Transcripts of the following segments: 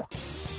you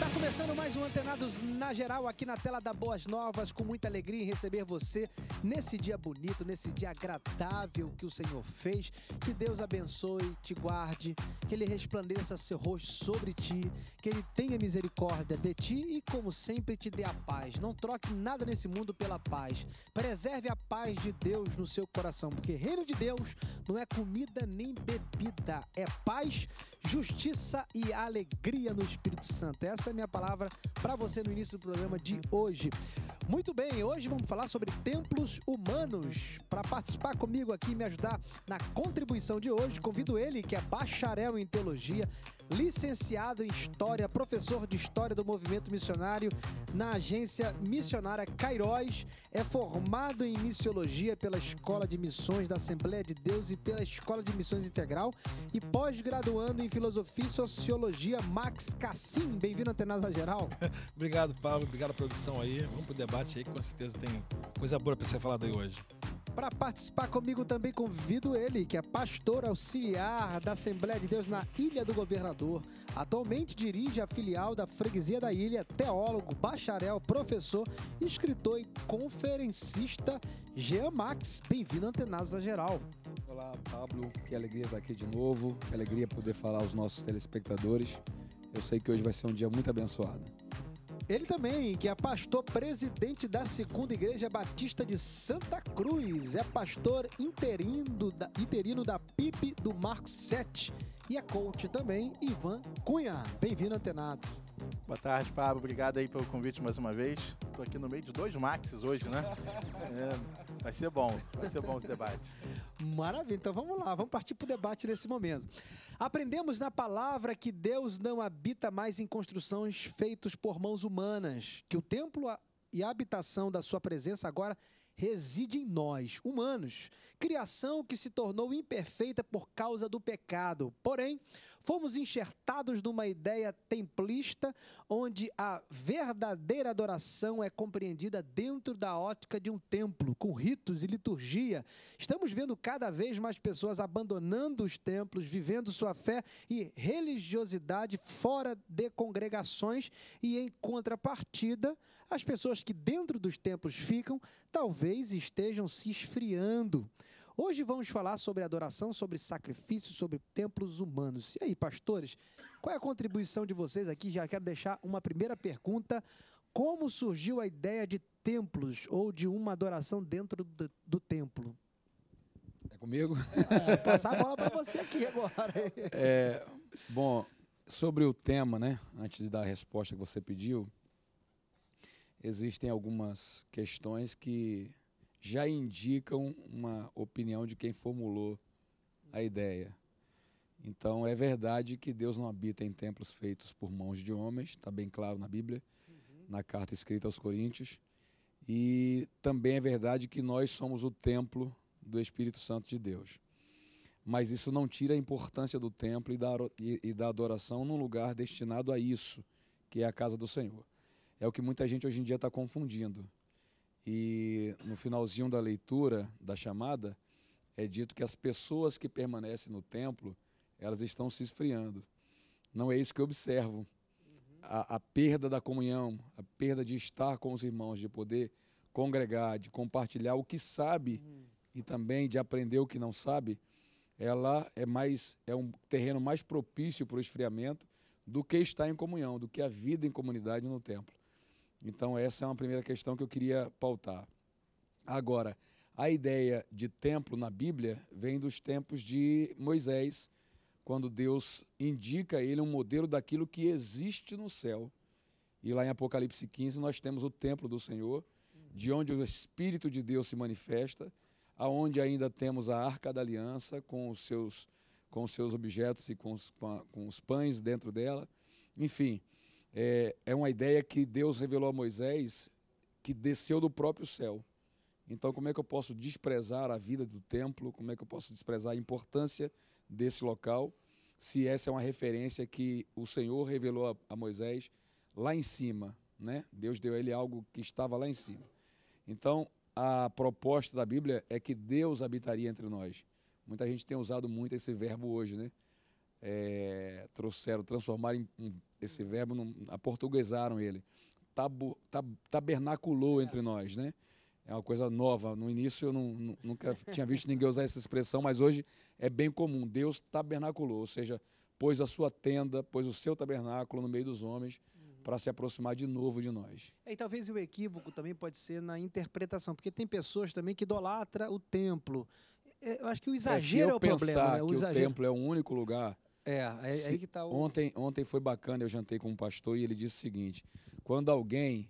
Está começando mais um Antenados na Geral aqui na tela da Boas Novas, com muita alegria em receber você nesse dia bonito, nesse dia agradável que o Senhor fez. Que Deus abençoe, te guarde, que Ele resplandeça seu rosto sobre ti, que Ele tenha misericórdia de ti e, como sempre, te dê a paz. Não troque nada nesse mundo pela paz. Preserve a paz de Deus no seu coração, porque reino de Deus não é comida nem bebida, é paz justiça e alegria no Espírito Santo. Essa é a minha palavra para você no início do programa de hoje. Muito bem, hoje vamos falar sobre templos humanos. Para participar comigo aqui e me ajudar na contribuição de hoje, convido ele, que é bacharel em teologia, licenciado em História, professor de História do Movimento Missionário na agência missionária Cairóis, é formado em Missiologia pela Escola de Missões da Assembleia de Deus e pela Escola de Missões Integral e pós-graduando em Filosofia e Sociologia Max Cassim. Bem-vindo à Tenasa Geral. obrigado, Paulo. Obrigado pela produção aí. Vamos para o debate aí, que com certeza tem coisa boa para ser falada aí hoje. Para participar comigo também convido ele, que é pastor auxiliar da Assembleia de Deus na Ilha do Governador Salvador. Atualmente dirige a filial da Freguesia da Ilha, teólogo, bacharel, professor, escritor e conferencista Jean Max. Bem-vindo, Antenados da Geral. Olá, Pablo. Que alegria estar aqui de novo. Que alegria poder falar aos nossos telespectadores. Eu sei que hoje vai ser um dia muito abençoado. Ele também, que é pastor presidente da Segunda Igreja Batista de Santa Cruz, é pastor interino da, interino da PIB do Marcos 7 e a coach também, Ivan Cunha. Bem-vindo, antenado. Boa tarde, Pablo. Obrigado aí pelo convite mais uma vez. Estou aqui no meio de dois Maxes hoje, né? É, vai ser bom, vai ser bom esse debate. Maravilha. Então vamos lá, vamos partir para o debate nesse momento. Aprendemos na palavra que Deus não habita mais em construções feitas por mãos humanas, que o templo e a habitação da sua presença agora reside em nós, humanos, criação que se tornou imperfeita por causa do pecado. Porém, fomos enxertados numa ideia templista onde a verdadeira adoração é compreendida dentro da ótica de um templo, com ritos e liturgia. Estamos vendo cada vez mais pessoas abandonando os templos, vivendo sua fé e religiosidade fora de congregações e em contrapartida, as pessoas que dentro dos templos ficam, talvez talvez estejam se esfriando. Hoje vamos falar sobre adoração, sobre sacrifício, sobre templos humanos. E aí, pastores, qual é a contribuição de vocês aqui? Já quero deixar uma primeira pergunta. Como surgiu a ideia de templos ou de uma adoração dentro do, do templo? É comigo? É, passar a bola para você aqui agora. É, bom, sobre o tema, né? Antes de dar a resposta que você pediu, existem algumas questões que já indicam uma opinião de quem formulou a ideia. Então é verdade que Deus não habita em templos feitos por mãos de homens, está bem claro na Bíblia, uhum. na carta escrita aos Coríntios. E também é verdade que nós somos o templo do Espírito Santo de Deus. Mas isso não tira a importância do templo e da, e, e da adoração num lugar destinado a isso, que é a casa do Senhor é o que muita gente hoje em dia está confundindo. E no finalzinho da leitura, da chamada, é dito que as pessoas que permanecem no templo, elas estão se esfriando. Não é isso que eu observo. A, a perda da comunhão, a perda de estar com os irmãos, de poder congregar, de compartilhar o que sabe uhum. e também de aprender o que não sabe, ela é mais é um terreno mais propício para o esfriamento do que estar em comunhão, do que a vida em comunidade no templo. Então, essa é uma primeira questão que eu queria pautar. Agora, a ideia de templo na Bíblia vem dos tempos de Moisés, quando Deus indica a ele um modelo daquilo que existe no céu. E lá em Apocalipse 15 nós temos o templo do Senhor, de onde o Espírito de Deus se manifesta, aonde ainda temos a Arca da Aliança com os seus, com os seus objetos e com os, com, a, com os pães dentro dela. Enfim, é, é uma ideia que Deus revelou a Moisés que desceu do próprio céu. Então, como é que eu posso desprezar a vida do templo? Como é que eu posso desprezar a importância desse local? Se essa é uma referência que o Senhor revelou a, a Moisés lá em cima, né? Deus deu a ele algo que estava lá em cima. Então, a proposta da Bíblia é que Deus habitaria entre nós. Muita gente tem usado muito esse verbo hoje, né? É, trouxeram, transformar em um, esse verbo, não, aportuguesaram ele. Tabu, tab, tabernaculou entre nós, né? É uma coisa nova. No início eu não, nunca tinha visto ninguém usar essa expressão, mas hoje é bem comum. Deus tabernaculou, ou seja, pôs a sua tenda, pôs o seu tabernáculo no meio dos homens para se aproximar de novo de nós. É, e talvez o equívoco também pode ser na interpretação, porque tem pessoas também que idolatra o templo. É, eu acho que o é, exagero é, é o pensar problema. Né? O que exagero... o templo é o único lugar é, é, é, aí, Se, aí que tá o... ontem, ontem foi bacana, eu jantei com um pastor e ele disse o seguinte: quando alguém.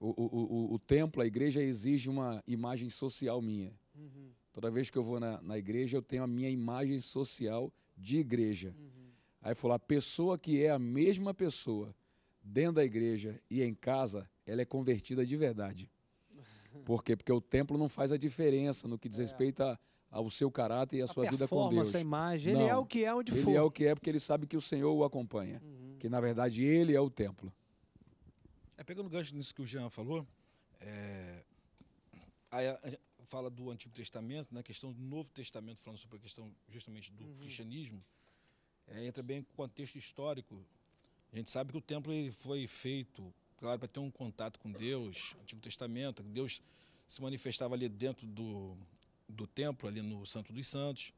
O, o, o, o templo, a igreja exige uma imagem social minha. Uhum. Toda vez que eu vou na, na, igreja, eu tenho a minha imagem social de igreja. Uhum. Aí falou: a pessoa que é a mesma pessoa dentro da igreja e em casa, ela é convertida de verdade. Por quê? Porque o templo não faz a diferença no que diz é. respeito a ao seu caráter e à sua vida com Deus. A imagem, ele é Não, é o que é onde ele for. Ele é o que é porque ele sabe que o Senhor o acompanha, uhum. que na verdade ele é o templo. É, pegando o gancho nisso que o Jean falou, é, fala do Antigo Testamento, na né, questão do Novo Testamento, falando sobre a questão justamente do uhum. cristianismo, é, entra bem com o contexto histórico. A gente sabe que o templo ele foi feito, claro, para ter um contato com Deus, Antigo Testamento, Deus se manifestava ali dentro do, do templo, ali no Santo dos Santos.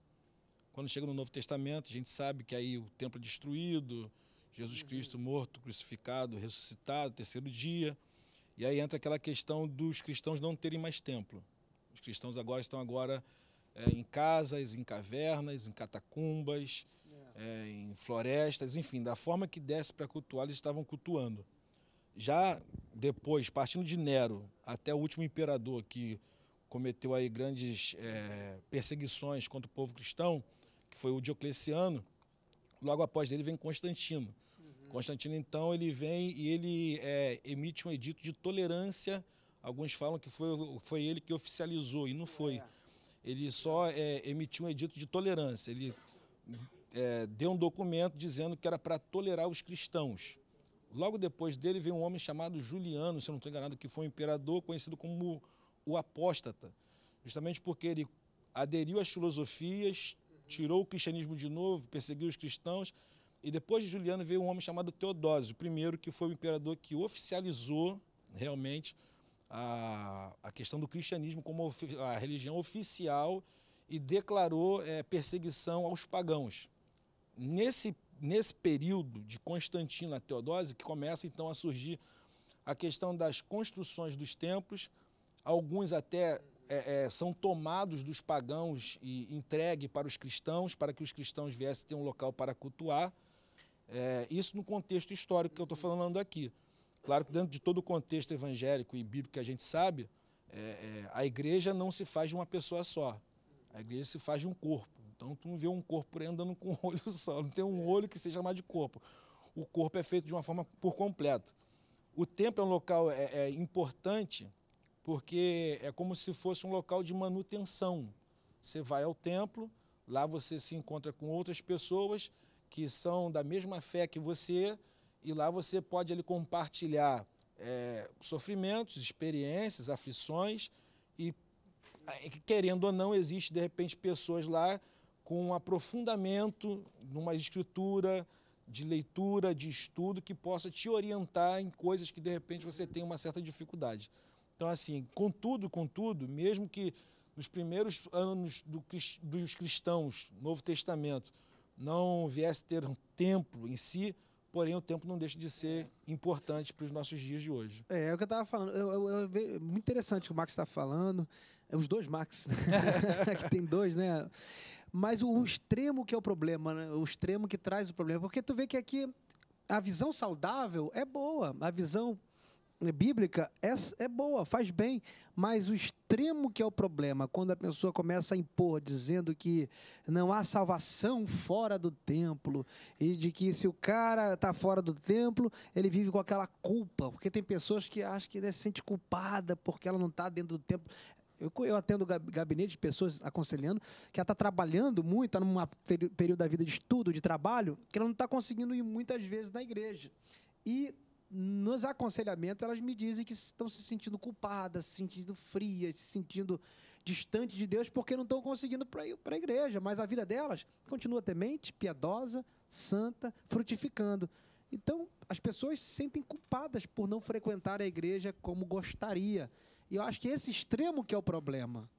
Quando chega no Novo Testamento, a gente sabe que aí o templo é destruído, Jesus uhum. Cristo morto, crucificado, ressuscitado, terceiro dia. E aí entra aquela questão dos cristãos não terem mais templo. Os cristãos agora estão agora é, em casas, em cavernas, em catacumbas, é, é em florestas, enfim, da forma que desse para cultuar, eles estavam cultuando. Já depois, partindo de Nero até o último imperador que cometeu aí grandes é, perseguições contra o povo cristão, que foi o Diocleciano, logo após ele vem Constantino. Uhum. Constantino, então, ele vem e ele é, emite um edito de tolerância. Alguns falam que foi, foi ele que oficializou, e não foi. É. Ele só é, emitiu um edito de tolerância. Ele é, deu um documento dizendo que era para tolerar os cristãos. Logo depois dele vem um homem chamado Juliano, se eu não estou enganado, que foi um imperador conhecido como o apóstata, justamente porque ele aderiu às filosofias, tirou o cristianismo de novo, perseguiu os cristãos, e depois de Juliano veio um homem chamado Teodósio, primeiro que foi o imperador que oficializou realmente a, a questão do cristianismo como a religião oficial e declarou é, perseguição aos pagãos. Nesse, nesse período de Constantino a Teodósio, que começa então a surgir a questão das construções dos templos, alguns até é, é, são tomados dos pagãos e entregue para os cristãos, para que os cristãos viessem ter um local para cultuar. É, isso no contexto histórico que eu estou falando aqui. Claro que dentro de todo o contexto evangélico e bíblico que a gente sabe, é, é, a igreja não se faz de uma pessoa só. A igreja se faz de um corpo. Então tu não vê um corpo por aí andando com um olho só, não tem um olho que seja chamado de corpo. O corpo é feito de uma forma por completo. O templo é um local é, é importante porque é como se fosse um local de manutenção. Você vai ao templo, lá você se encontra com outras pessoas que são da mesma fé que você e lá você pode ele compartilhar é, sofrimentos, experiências, aflições e é, querendo ou não existe de repente pessoas lá com um aprofundamento numa escritura de leitura, de estudo que possa te orientar em coisas que de repente você tem uma certa dificuldade. Então, assim, contudo, contudo, mesmo que nos primeiros anos do, dos cristãos, Novo Testamento, não viesse ter um templo em si, porém o templo não deixa de ser importante para os nossos dias de hoje. É, é o que eu estava falando. Eu, eu, eu, muito interessante o que o Max está falando. É os dois Max, né? que tem dois, né? Mas o, o extremo que é o problema, né? o extremo que traz o problema. Porque tu vê que aqui a visão saudável é boa, a visão bíblica é, é boa, faz bem, mas o extremo que é o problema, quando a pessoa começa a impor, dizendo que não há salvação fora do templo, e de que se o cara está fora do templo, ele vive com aquela culpa, porque tem pessoas que acham que né, se sente culpada porque ela não está dentro do templo. Eu, eu atendo gabinete de pessoas aconselhando que ela está trabalhando muito, está num período da vida de estudo, de trabalho, que ela não está conseguindo ir muitas vezes na igreja. E nos aconselhamentos, elas me dizem que estão se sentindo culpadas, se sentindo frias, se sentindo distantes de Deus porque não estão conseguindo ir para a igreja. Mas a vida delas continua temente, piedosa, santa, frutificando. Então, as pessoas se sentem culpadas por não frequentar a igreja como gostaria. E eu acho que esse extremo que é o problema.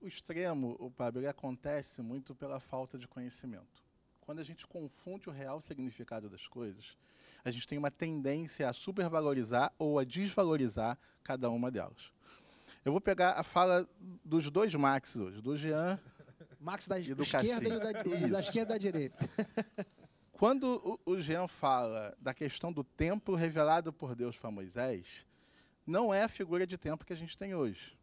O extremo, o Pablo, ele acontece muito pela falta de conhecimento. Quando a gente confunde o real significado das coisas, a gente tem uma tendência a supervalorizar ou a desvalorizar cada uma delas. Eu vou pegar a fala dos dois Max hoje, do Jean. Max da e do esquerda e da, e da esquerda e da direita. Quando o, o Jean fala da questão do tempo revelado por Deus para Moisés, não é a figura de tempo que a gente tem hoje.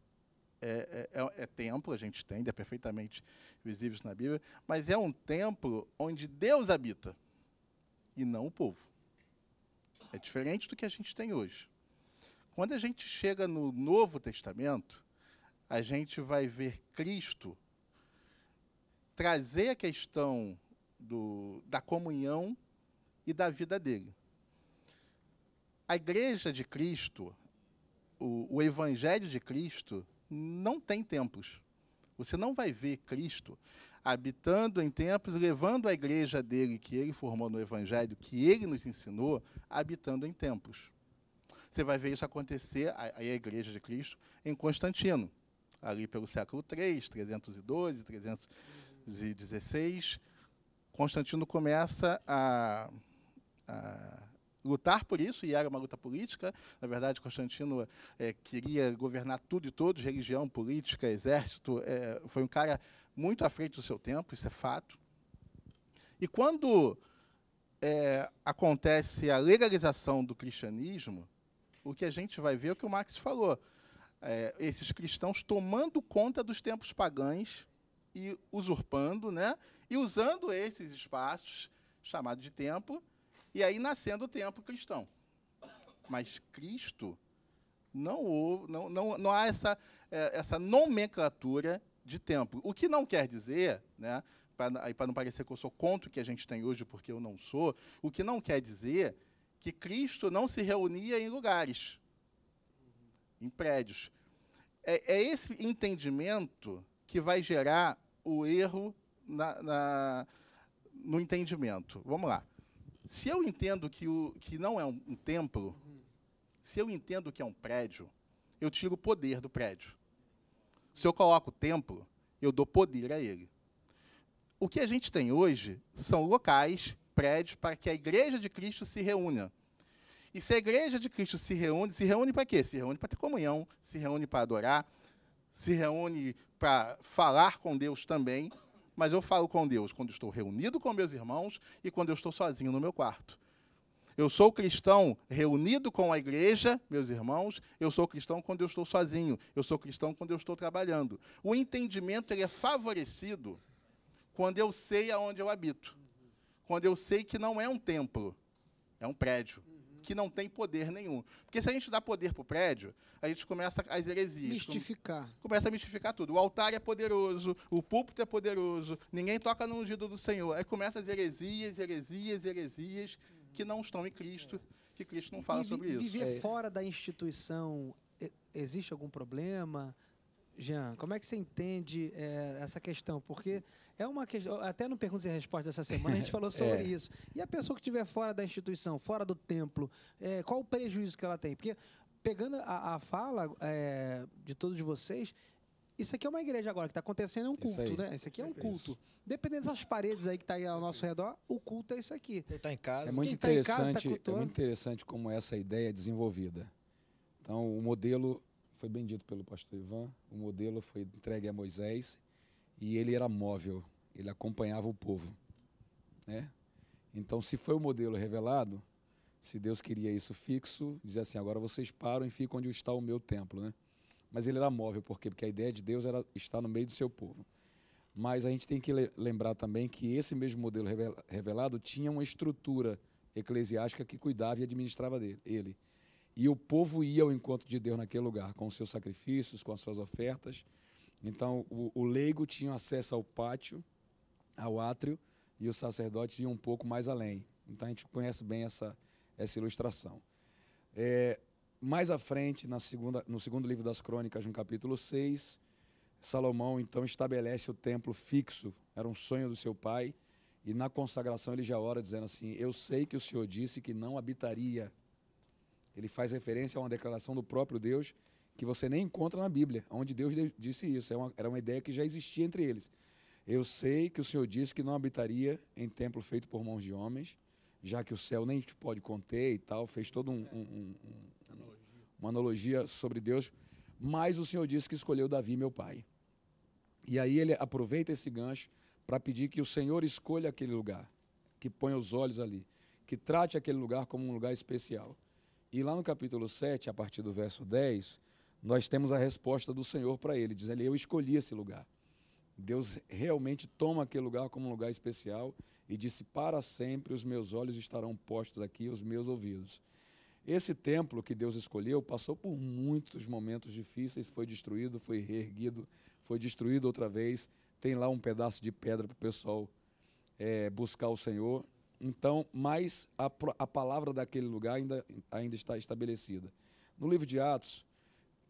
É, é, é, é, templo, a gente tem, é perfeitamente visível isso na Bíblia, mas é um templo onde Deus habita e não o povo. É diferente do que a gente tem hoje. Quando a gente chega no Novo Testamento, a gente vai ver Cristo trazer a questão do, da comunhão e da vida dele. A igreja de Cristo, o, o evangelho de Cristo, não tem templos. Você não vai ver Cristo habitando em templos, levando a igreja dele, que ele formou no Evangelho, que ele nos ensinou, habitando em templos. Você vai ver isso acontecer, aí a igreja de Cristo, em Constantino, ali pelo século III, 312, 316. Constantino começa a, a lutar por isso, e era uma luta política. Na verdade, Constantino é, queria governar tudo e todos, religião, política, exército. É, foi um cara muito à frente do seu tempo, isso é fato. E quando é, acontece a legalização do cristianismo, o que a gente vai ver é o que o Marx falou. É, esses cristãos tomando conta dos tempos pagãos e usurpando, né? E usando esses espaços chamados de tempo, e aí nascendo o tempo cristão. Mas Cristo não, não, não, não há essa, é, essa nomenclatura de tempo. O que não quer dizer, né, para não parecer que eu sou contra o que a gente tem hoje, porque eu não sou, o que não quer dizer que Cristo não se reunia em lugares, em prédios. É, é esse entendimento que vai gerar o erro na, na, no entendimento. Vamos lá. Se eu entendo que, o, que não é um, um templo, se eu entendo que é um prédio, eu tiro o poder do prédio. Se eu coloco o templo, eu dou poder a ele. O que a gente tem hoje são locais, prédios, para que a igreja de Cristo se reúna. E se a igreja de Cristo se reúne, se reúne para quê? Se reúne para ter comunhão, se reúne para adorar, se reúne para falar com Deus também. Mas eu falo com Deus quando estou reunido com meus irmãos e quando eu estou sozinho no meu quarto. Eu sou cristão reunido com a igreja, meus irmãos, eu sou cristão quando eu estou sozinho, eu sou cristão quando eu estou trabalhando. O entendimento ele é favorecido quando eu sei aonde eu habito. Quando eu sei que não é um templo, é um prédio que não tem poder nenhum. Porque se a gente dá poder para o prédio, a gente começa as heresias. Mistificar. Começa a mistificar tudo. O altar é poderoso, o púlpito é poderoso, ninguém toca no ungido do Senhor. Aí começam as heresias, heresias, heresias uhum. que não estão em Cristo, que Cristo não fala e, sobre isso. Viver é. fora da instituição, existe algum problema? Jean, como é que você entende é, essa questão? Porque é uma questão. Até no Perguntas é e Respostas dessa semana a gente falou é. sobre é. isso. E a pessoa que estiver fora da instituição, fora do templo, é, qual o prejuízo que ela tem? Porque, pegando a, a fala eh, de todos vocês, isso aqui é uma igreja agora, que está acontecendo é um culto, isso né? Isso aqui é um culto. Dependendo dessas paredes aí que está aí ao nosso redor, o culto é isso aqui. Quem está em casa, é muito interessante, tá casa, tá é muito interessante como essa ideia é desenvolvida. Então, o modelo foi bendito pelo pastor Ivan, o modelo foi entregue a Moisés e ele era móvel, ele acompanhava o povo. Né? Então, se foi o modelo revelado, se Deus queria isso fixo, dizia assim: agora vocês param e ficam onde está o meu templo. Né? Mas ele era móvel, por quê? Porque a ideia de Deus era estar no meio do seu povo. Mas a gente tem que lembrar também que esse mesmo modelo revelado tinha uma estrutura eclesiástica que cuidava e administrava dele, ele. E o povo ia ao encontro de Deus naquele lugar, com os seus sacrifícios, com as suas ofertas. Então, o, o leigo tinha acesso ao pátio, ao átrio, e os sacerdotes iam um pouco mais além. Então, a gente conhece bem essa, essa ilustração. É, mais à frente, na segunda, no segundo livro das Crônicas, no capítulo 6, Salomão então estabelece o templo fixo, era um sonho do seu pai, e na consagração ele já ora dizendo assim: Eu sei que o Senhor disse que não habitaria ele faz referência a uma declaração do próprio Deus que você nem encontra na Bíblia, onde Deus disse isso. É era uma ideia que já existia entre eles. Eu sei que o Senhor disse que não habitaria em templo feito por mãos de homens, já que o céu nem te pode conter e tal. Fez toda um, um, um, uma analogia sobre Deus. Mas o Senhor disse que escolheu Davi, meu pai. E aí ele aproveita esse gancho para pedir que o Senhor escolha aquele lugar, que ponha os olhos ali, que trate aquele lugar como um lugar especial. E lá no capítulo 7, a partir do verso 10, nós temos a resposta do Senhor para ele, dizendo: Eu escolhi esse lugar. Deus realmente toma aquele lugar como um lugar especial e disse: Para sempre os meus olhos estarão postos aqui, os meus ouvidos. Esse templo que Deus escolheu passou por muitos momentos difíceis, foi destruído, foi reerguido, foi destruído outra vez. Tem lá um pedaço de pedra para o pessoal é, buscar o Senhor. Então, mas a, a palavra daquele lugar ainda, ainda está estabelecida. No livro de Atos,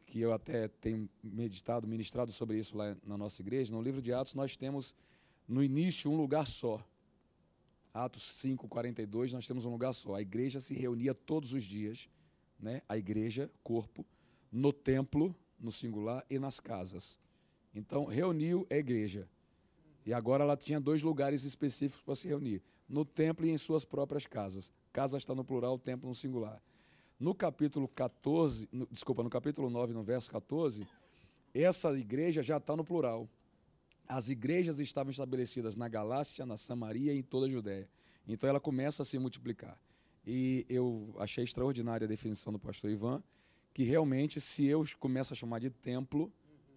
que eu até tenho meditado, ministrado sobre isso lá na nossa igreja, no livro de Atos nós temos no início um lugar só. Atos 5, 42, nós temos um lugar só. A igreja se reunia todos os dias, né? a igreja, corpo, no templo, no singular, e nas casas. Então, reuniu a igreja. E agora ela tinha dois lugares específicos para se reunir: no templo e em suas próprias casas. Casa está no plural, templo no singular. No capítulo 14, no, desculpa, no capítulo 9, no verso 14, essa igreja já está no plural. As igrejas estavam estabelecidas na Galácia, na Samaria e em toda a Judéia. Então ela começa a se multiplicar. E eu achei extraordinária a definição do pastor Ivan, que realmente, se eu começo a chamar de templo,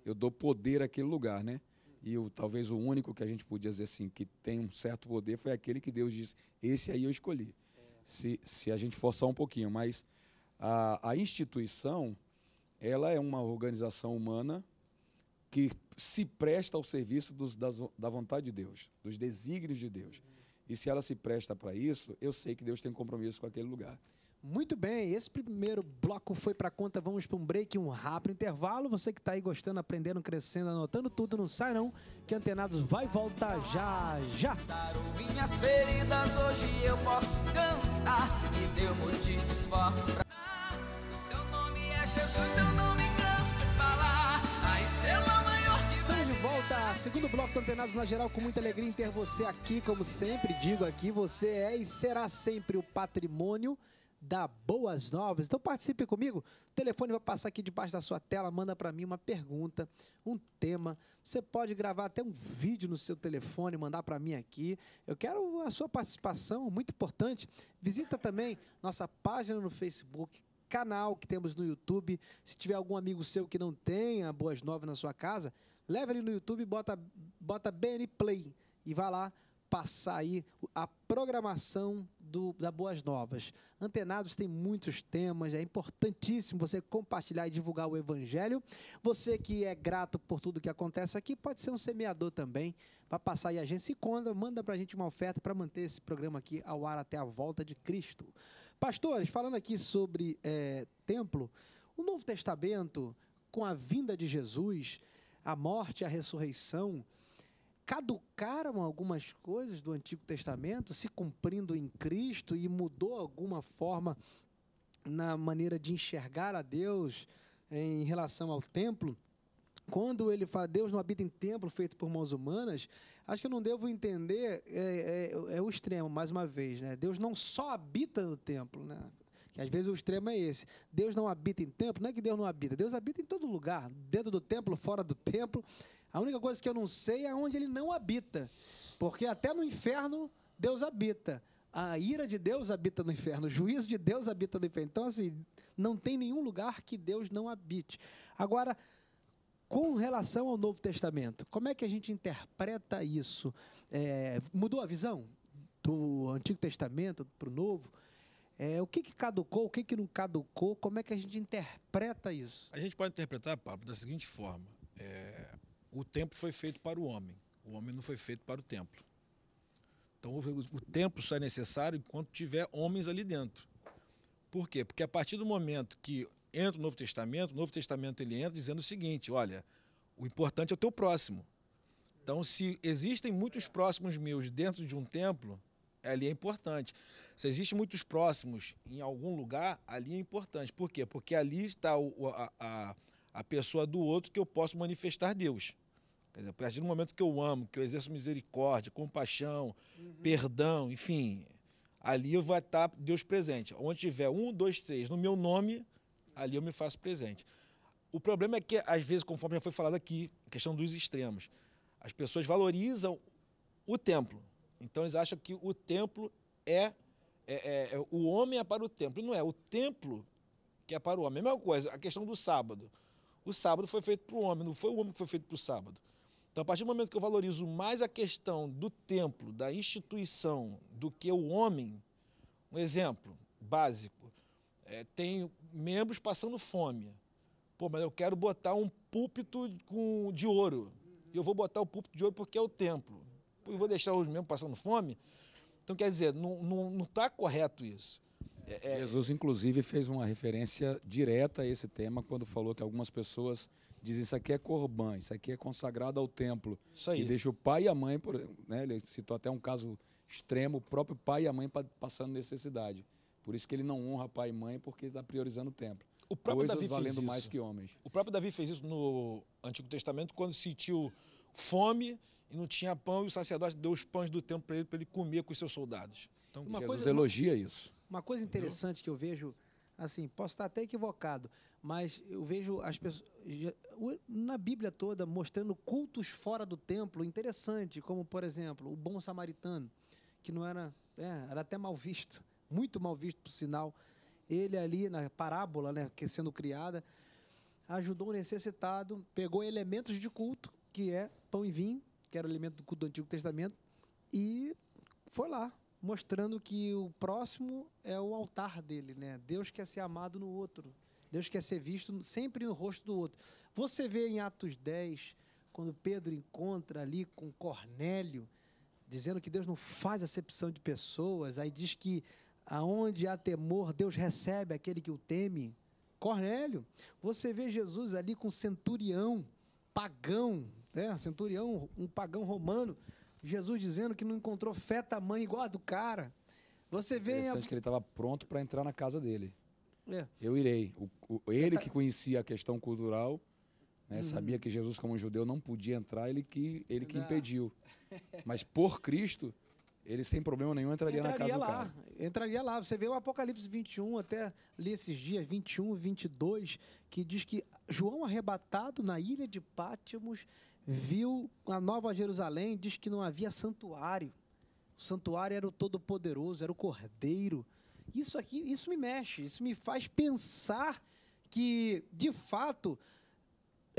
eu dou poder àquele lugar, né? e o, talvez o único que a gente podia dizer assim, que tem um certo poder, foi aquele que Deus disse: esse aí eu escolhi. É. Se, se a gente forçar um pouquinho, mas a, a instituição, ela é uma organização humana que se presta ao serviço dos, das, da vontade de Deus, dos desígnios de Deus. Uhum. E se ela se presta para isso, eu sei que Deus tem compromisso com aquele lugar. Muito bem, esse primeiro bloco foi para conta, vamos para um break, um rápido intervalo. Você que está aí gostando, aprendendo, crescendo, anotando tudo, não sai não, que Antenados vai voltar já, já. minhas feridas, hoje eu posso cantar e deu motivos fortes pra... O seu nome é Jesus, eu não me canso de falar, a estrela maior... Estamos de volta, segundo bloco do Antenados na Geral, com muita alegria em ter você aqui, como sempre digo aqui, você é e será sempre o patrimônio da Boas Novas. Então participe comigo. O telefone vai passar aqui debaixo da sua tela, manda para mim uma pergunta, um tema. Você pode gravar até um vídeo no seu telefone, mandar para mim aqui. Eu quero a sua participação, muito importante. Visita também nossa página no Facebook, canal que temos no YouTube. Se tiver algum amigo seu que não tenha Boas Novas na sua casa, leva ele no YouTube, bota, bota BN Play e vai lá passar aí a programação do, da Boas Novas. Antenados tem muitos temas, é importantíssimo você compartilhar e divulgar o Evangelho. Você que é grato por tudo que acontece aqui, pode ser um semeador também. Vai passar aí a gente se conta, manda para a gente uma oferta para manter esse programa aqui ao ar até a volta de Cristo. Pastores, falando aqui sobre é, templo, o Novo Testamento, com a vinda de Jesus, a morte a ressurreição, caducaram algumas coisas do Antigo Testamento, se cumprindo em Cristo e mudou alguma forma na maneira de enxergar a Deus em relação ao templo. Quando ele fala, Deus não habita em templo feito por mãos humanas, acho que eu não devo entender, é, é, é o extremo, mais uma vez, né? Deus não só habita no templo, né? que às vezes o extremo é esse. Deus não habita em templo, não é que Deus não habita, Deus habita em todo lugar, dentro do templo, fora do templo, a única coisa que eu não sei é onde ele não habita. Porque até no inferno Deus habita. A ira de Deus habita no inferno, o juízo de Deus habita no inferno. Então, assim, não tem nenhum lugar que Deus não habite. Agora, com relação ao Novo Testamento, como é que a gente interpreta isso? É, mudou a visão do Antigo Testamento para o Novo? É, o que, que caducou, o que, que não caducou? Como é que a gente interpreta isso? A gente pode interpretar, Pablo, da seguinte forma: é, o templo foi feito para o homem, o homem não foi feito para o templo. Então o, o templo só é necessário enquanto tiver homens ali dentro. Por quê? Porque a partir do momento que entra o Novo Testamento, o Novo Testamento ele entra dizendo o seguinte, olha, o importante é o teu próximo. Então se existem muitos próximos meus dentro de um templo, ali é importante. Se existem muitos próximos em algum lugar, ali é importante. Por quê? Porque ali está a, a, a pessoa do outro que eu posso manifestar Deus. Quer dizer, a partir do momento que eu amo, que eu exerço misericórdia, compaixão, uhum. perdão, enfim, ali eu vou estar Deus presente. Onde tiver um, dois, três no meu nome, ali eu me faço presente. O problema é que, às vezes, conforme já foi falado aqui, questão dos extremos, as pessoas valorizam o templo. Então eles acham que o templo é, é, é, é o homem é para o templo. não é, o templo que é para o homem. É a mesma coisa, a questão do sábado. O sábado foi feito para o homem, não foi o homem que foi feito para o sábado. Então, a partir do momento que eu valorizo mais a questão do templo, da instituição, do que o homem, um exemplo básico, é, membros passando fome. Pô, mas eu quero botar um púlpito com, de ouro. E eu vou botar o púlpito de ouro porque é o templo. Pô, eu vou deixar os membros passando fome? Então, quer dizer, não está correto isso. É, é, Jesus, inclusive, fez uma referência direta a esse tema quando falou que algumas pessoas dizem isso aqui é corbã, isso aqui é consagrado ao templo. Isso aí. E deixa o pai e a mãe, por, né, ele citou até um caso extremo, o próprio pai e a mãe passando necessidade. Por isso que ele não honra pai e mãe, porque está priorizando o templo. O próprio Coisas Davi valendo fez mais que homens. O próprio Davi fez isso no Antigo Testamento quando sentiu fome e não tinha pão, e o sacerdote deu os pães do templo para ele, ele comer com os seus soldados. Então, uma Jesus coisa, elogia isso. Uma coisa interessante Entendeu? que eu vejo, assim, posso estar até equivocado, mas eu vejo as pessoas na Bíblia toda mostrando cultos fora do templo, interessante, como, por exemplo, o bom samaritano, que não era, é, era até mal visto, muito mal visto, por sinal. Ele ali, na parábola, né, que sendo criada, ajudou o necessitado, pegou elementos de culto, que é pão e vinho, que era o elemento do, do Antigo Testamento, e foi lá, mostrando que o próximo é o altar dele, né? Deus quer ser amado no outro. Deus quer ser visto sempre no rosto do outro. Você vê em Atos 10, quando Pedro encontra ali com Cornélio, dizendo que Deus não faz acepção de pessoas, aí diz que aonde há temor, Deus recebe aquele que o teme. Cornélio, você vê Jesus ali com centurião, pagão, né? centurião, um pagão romano, Jesus dizendo que não encontrou fé tamanho igual a do cara. Você vê. Interessante a... que ele estava pronto para entrar na casa dele. É. Eu irei. O, o, ele que tá- conhecia a questão cultural, né, uhum. sabia que Jesus, como um judeu, não podia entrar, ele que, ele que impediu. Mas por Cristo, ele sem problema nenhum entraria, entraria na casa lá, do cara. Entraria lá. Você vê o Apocalipse 21, até li esses dias, 21, 22, que diz que João arrebatado na ilha de Pátimos viu a Nova Jerusalém, diz que não havia santuário. O santuário era o Todo-Poderoso, era o Cordeiro. Isso aqui, isso me mexe, isso me faz pensar que, de fato,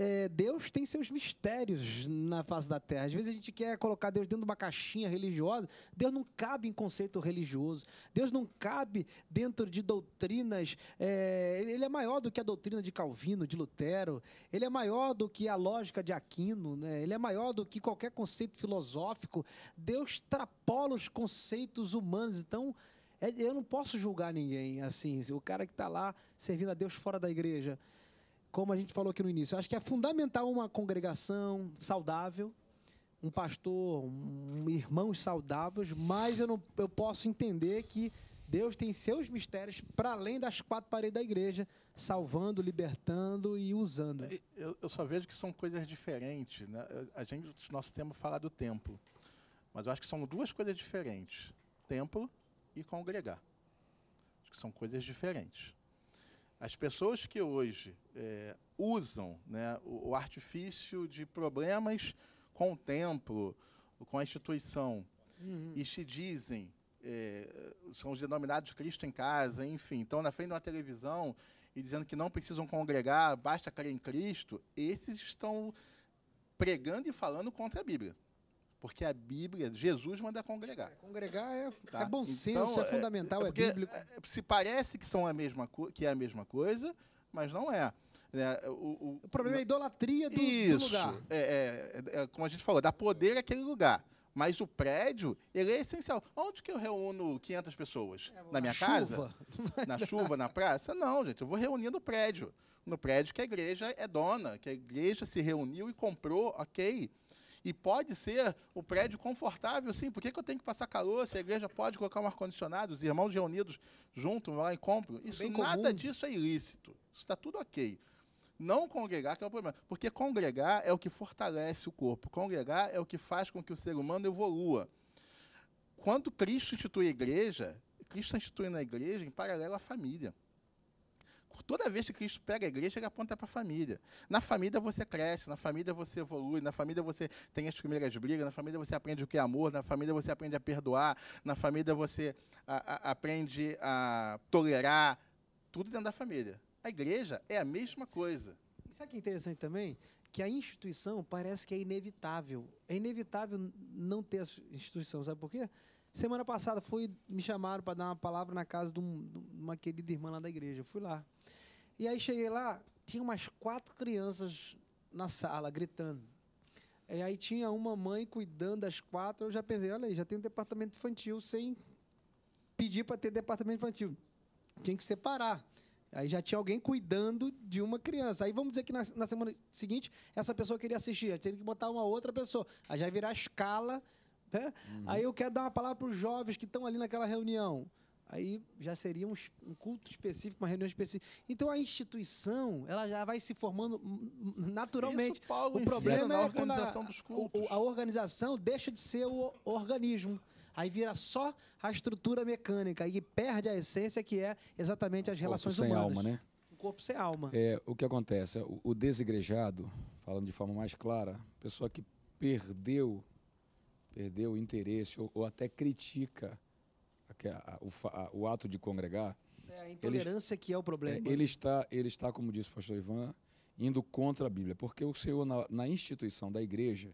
é, Deus tem seus mistérios na face da terra. Às vezes a gente quer colocar Deus dentro de uma caixinha religiosa. Deus não cabe em conceito religioso. Deus não cabe dentro de doutrinas. É, ele é maior do que a doutrina de Calvino, de Lutero. Ele é maior do que a lógica de Aquino. Né? Ele é maior do que qualquer conceito filosófico. Deus extrapola os conceitos humanos. Então. É, eu não posso julgar ninguém assim. O cara que está lá servindo a Deus fora da igreja, como a gente falou aqui no início, acho que é fundamental uma congregação saudável, um pastor, um, irmãos saudáveis, mas eu, não, eu posso entender que Deus tem seus mistérios para além das quatro paredes da igreja, salvando, libertando e usando. É, eu, eu só vejo que são coisas diferentes. Né? A gente, nosso tema fala do templo, mas eu acho que são duas coisas diferentes: templo e congregar. Acho que são coisas diferentes. As pessoas que hoje é, usam né, o, o, artifício de problemas com o templo, com a instituição, uhum. e se dizem, é, são os denominados Cristo em casa, enfim, estão na frente de uma televisão e dizendo que não precisam congregar, basta crer em Cristo, esses estão pregando e falando contra a Bíblia. Porque a Bíblia, Jesus manda congregar. É, congregar é, tá? é bom senso, então, é, é, fundamental, é, é bíblico. É, é, se parece que, são a mesma que é a mesma coisa, mas não é. Né? O, o, o, problema é a idolatria do, isso, do lugar. É, como a gente falou, dá poder àquele lugar. Mas o prédio, ele é essencial. Onde que eu reúno 500 pessoas? na minha casa? Na chuva, na praça? Não, gente, eu vou reunir no prédio. No prédio que a igreja é dona, que a igreja se reuniu e comprou, ok. E pode ser o prédio confortável, sim. Por que, que eu tenho que passar calor? Se a igreja pode colocar um ar-condicionado, os irmãos reunidos juntos lá e compram. É Isso, Bem nada comum. disso é ilícito. Isso está tudo ok. Não congregar que é o problema. Porque congregar é o que fortalece o corpo. Congregar é o que faz com que o ser humano evolua. Quando Cristo institui a igreja, Cristo institui na igreja em paralelo à família. Toda vez que Cristo pega a igreja, ele aponta para a família. Na família você cresce, na família você evolui, na família você tem as primeiras brigas, na família você aprende o que é amor, na família você aprende a perdoar, na família você a, a, aprende a tolerar, tudo dentro da família. A igreja é a mesma coisa. E sabe que é interessante também? Que a instituição parece que é inevitável. É inevitável não ter a instituição, sabe por quê? Semana passada fui, me chamaram para dar uma palavra na casa de, um, de uma querida irmã lá da igreja. fui lá. E aí cheguei lá, tinha umas quatro crianças na sala, gritando. E aí tinha uma mãe cuidando das quatro. Eu já pensei, olha aí, já tem um departamento infantil sem pedir para ter departamento infantil. Tinha que separar. Aí já tinha alguém cuidando de uma criança. Aí vamos dizer que na, na semana seguinte, essa pessoa queria assistir, tinha que botar uma outra pessoa. Aí já virar a escala né? Uhum. Aí eu quero dar uma palavra para os jovens que estão ali naquela reunião. Aí já seria um, um, culto específico, uma reunião específica. Então a instituição ela já vai se formando naturalmente. Isso, Paulo, o problema é a organização a, dos cultos. A, a organização deixa de ser o organismo. Aí vira só a estrutura mecânica e perde a essência que é exatamente as relações corpo humanas. Alma, né? O corpo sem alma. É, o que acontece? O, o desigrejado, falando de forma mais clara, pessoa que perdeu perdeu o interesse ou, ou até critica a, a, a, o, ato de congregar. É a intolerância ele, que é o problema. É, né? ele, está, ele está, como disse o pastor Ivan, indo contra a Bíblia, porque o Senhor, na, na instituição da igreja,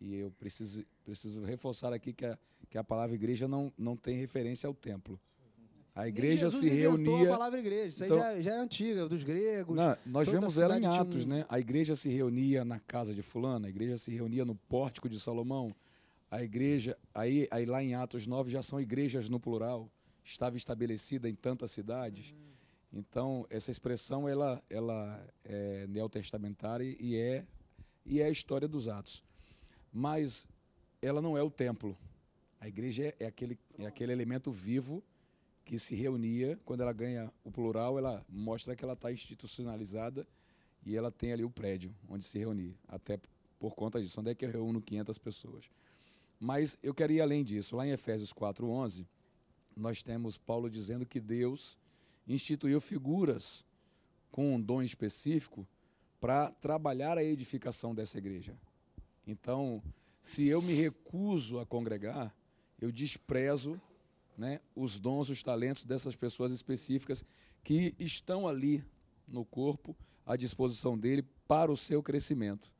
e eu preciso, preciso reforçar aqui que a, que a palavra igreja não, não tem referência ao templo. A igreja se reunia. A palavra igreja, isso então, aí já, já, é antiga, dos gregos. Não, nós vemos ela em Atos, tinha... né? A igreja se reunia na casa de Fulano, a igreja se reunia no pórtico de Salomão, a igreja, aí, aí lá em Atos 9 já são igrejas no plural, estava estabelecida em tantas cidades. Uhum. Então, essa expressão ela, ela é neotestamentária e é, e é a história dos Atos. Mas ela não é o templo. A igreja é, é aquele, é aquele elemento vivo que se reunia. Quando ela ganha o plural, ela mostra que ela está institucionalizada e ela tem ali o prédio onde se reunir. Até por conta disso. Onde é que eu reúno 500 pessoas? Mas eu quero ir além disso. Lá em Efésios 4:11, nós temos Paulo dizendo que Deus instituiu figuras com um dom específico para trabalhar a edificação dessa igreja. Então, se eu me recuso a congregar, eu desprezo né, os dons, os talentos dessas pessoas específicas que estão ali no corpo à disposição dele para o seu crescimento.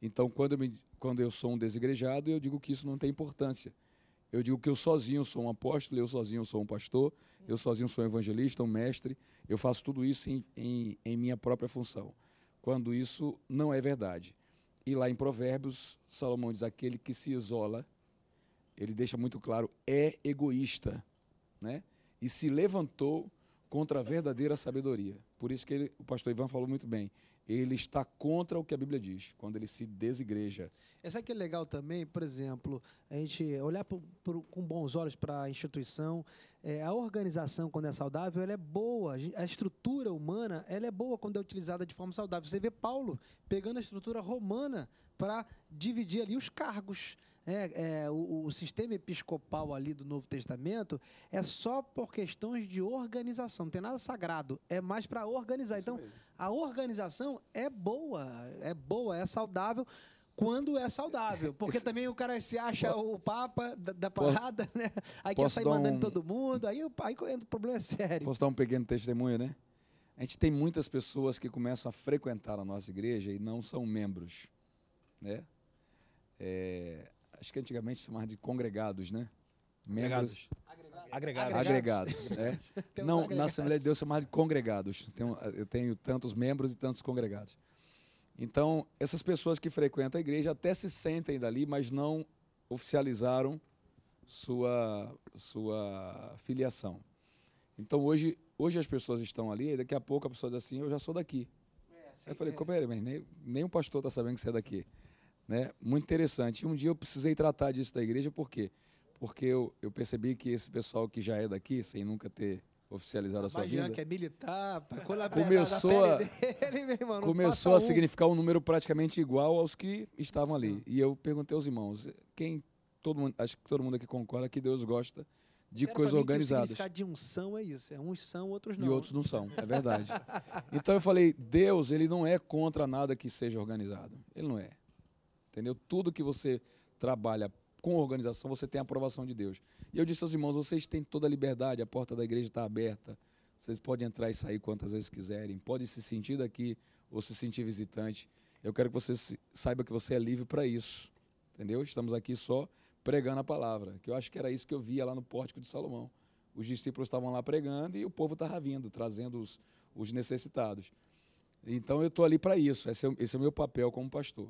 Então, quando eu, me, quando eu sou um desigrejado, eu digo que isso não tem importância. Eu digo que eu sozinho sou um apóstolo, eu sozinho sou um pastor, eu sozinho sou um evangelista, um mestre, eu faço tudo isso em, em, em minha própria função. Quando isso não é verdade. E lá em Provérbios, Salomão diz: aquele que se isola, ele deixa muito claro, é egoísta, né? E se levantou contra a verdadeira sabedoria. Por isso que ele, o pastor Ivan falou muito bem: ele está contra o que a Bíblia diz, quando ele se desigreja. É, sabe que é legal também, por exemplo, a gente olhar por, por, com bons olhos para a instituição, é, a organização, quando é saudável, ela é boa, a estrutura humana, ela é boa quando é utilizada de forma saudável. Você vê Paulo pegando a estrutura romana para dividir ali os cargos, é, é, o, o, sistema episcopal ali do Novo Testamento é só por questões de organização, não tem nada sagrado, é mais para organizar. Isso então, mesmo. a organização é boa, é boa, é saudável quando é saudável. Porque também o cara se acha o papa da, da parada, né? Aí quer sair mandando um... todo mundo, aí, aí o problema é sério. Posso dar um pequeno testemunho, né? A gente tem muitas pessoas que começam a frequentar a nossa igreja e não são membros, né? É, acho que antigamente chamava de congregados, né? Membros. Agregados. Agregados. Agregados. agregados é. Não, agregados. na Assembleia de Deus chamava de congregados. Tenho, eu tenho tantos membros e tantos congregados. Então, essas pessoas que frequentam a igreja até se sentem dali, mas não oficializaram sua, sua filiação. Então, hoje, hoje as pessoas estão ali, e daqui a pouco a pessoa diz assim: Eu já sou daqui. É, eu falei, é. Como é, mas nem, nem o pastor está sabendo que você é daqui. Né? Muito interessante. um dia eu precisei tratar disso da igreja, por quê? Porque eu, eu percebi que esse pessoal que já é daqui, sem nunca ter oficializado a sua Jean, vida. que é militar, tá começou a, dele, irmão, começou a um. significar um número praticamente igual aos que estavam Sim. ali. E eu perguntei aos irmãos, quem todo mundo, acho que todo mundo aqui concorda que Deus gosta de coisas organizadas. O de unção é isso, é uns são, outros não. E outros não são, é verdade. então eu falei, Deus, ele não é contra nada que seja organizado. Ele não é. Entendeu? Tudo que você trabalha com organização, você tem a aprovação de Deus. E eu disse aos irmãos, vocês têm toda a liberdade, a porta da igreja está aberta. Vocês podem entrar e sair quantas vezes quiserem. Podem se sentir daqui ou se sentir visitante. Eu quero que você saiba que você é livre para isso. Entendeu? Estamos aqui só pregando a palavra, que eu acho que era isso que eu via lá no Pórtico de Salomão. Os discípulos estavam lá pregando e o povo estava vindo, trazendo os, os necessitados. Então eu estou ali para isso, esse é, esse é o meu papel como pastor.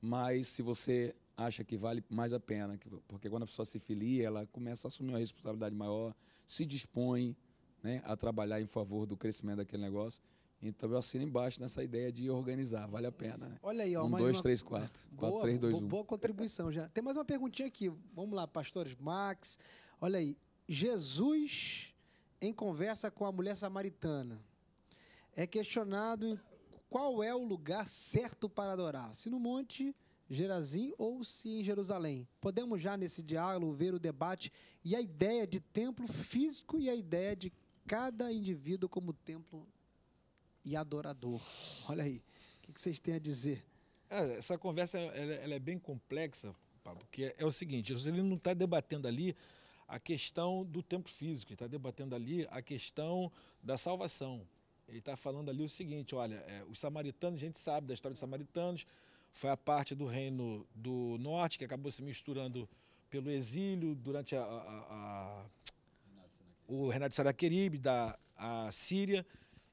Mas se você acha que vale mais a pena, porque quando a pessoa se filia, ela começa a assumir uma responsabilidade maior, se dispõe né, a trabalhar em favor do crescimento daquele negócio. Então eu assino embaixo nessa ideia de organizar, vale a pena. Né? Olha aí, ó. Um, dois, uma... três, quatro. É, boa, quatro, três, dois, boa, um. Boa contribuição já. Tem mais uma perguntinha aqui. Vamos lá, pastores Max. Olha aí. Jesus em conversa com a mulher samaritana. É questionado qual é o lugar certo para adorar? Se no Monte Gerazim ou se em Jerusalém? Podemos já nesse diálogo ver o debate e a ideia de templo físico e a ideia de cada indivíduo como templo e adorador. Olha aí, o que vocês têm a dizer? Essa conversa ela, ela é bem complexa, porque é o seguinte, ele não está debatendo ali a questão do templo físico, está debatendo ali a questão da salvação. Ele está falando ali o seguinte: olha, é, os samaritanos, a gente sabe da história dos samaritanos, foi a parte do reino do norte que acabou se misturando pelo exílio durante a, a, a, o Renato Saraqueribe, da Síria,